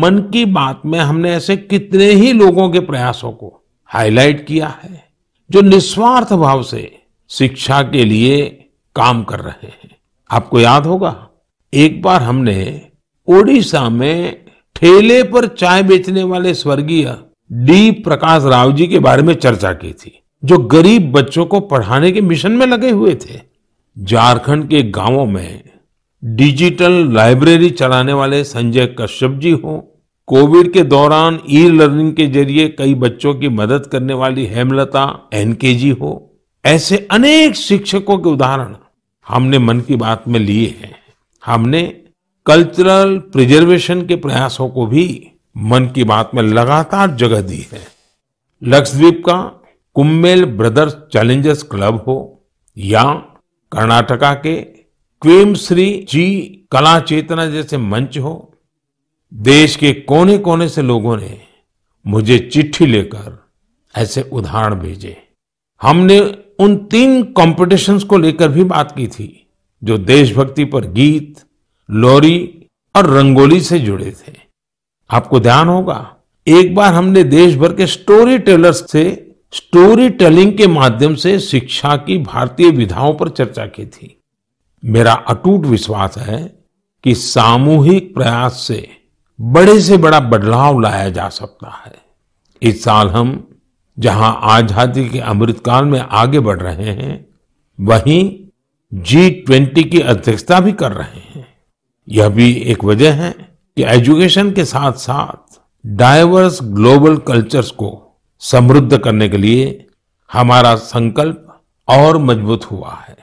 मन की बात में हमने ऐसे कितने ही लोगों के प्रयासों को हाईलाइट किया है जो निस्वार्थ भाव से शिक्षा के लिए काम कर रहे हैं आपको याद होगा एक बार हमने ओडिशा में ठेले पर चाय बेचने वाले स्वर्गीय डी प्रकाश राव जी के बारे में चर्चा की थी जो गरीब बच्चों को पढ़ाने के मिशन में लगे हुए थे झारखंड के गांवों में डिजिटल लाइब्रेरी चलाने वाले संजय कश्यप जी हो कोविड के दौरान ई लर्निंग के जरिए कई बच्चों की मदद करने वाली हेमलता एनके जी हो ऐसे अनेक शिक्षकों के उदाहरण हमने मन की बात में लिए हैं हमने कल्चरल प्रिजर्वेशन के प्रयासों को भी मन की बात में लगातार जगह दी है लक्षद्वीप का कुम्मेल ब्रदर्स चैलेंजर्स क्लब हो या कर्नाटका के श्री जी कला चेतना जैसे मंच हो देश के कोने कोने से लोगों ने मुझे चिट्ठी लेकर ऐसे उदाहरण भेजे हमने उन तीन कॉम्पिटिशन्स को लेकर भी बात की थी जो देशभक्ति पर गीत लोरी और रंगोली से जुड़े थे आपको ध्यान होगा एक बार हमने देश भर के स्टोरी टेलर्स से स्टोरी टेलिंग के माध्यम से शिक्षा की भारतीय विधाओं पर चर्चा की थी मेरा अटूट विश्वास है कि सामूहिक प्रयास से बड़े से बड़ा बदलाव लाया जा सकता है इस साल हम जहां आजादी के अमृतकाल में आगे बढ़ रहे हैं वहीं जी ट्वेंटी की अध्यक्षता भी कर रहे हैं यह भी एक वजह है कि एजुकेशन के साथ साथ डाइवर्स ग्लोबल कल्चर्स को समृद्ध करने के लिए हमारा संकल्प और मजबूत हुआ है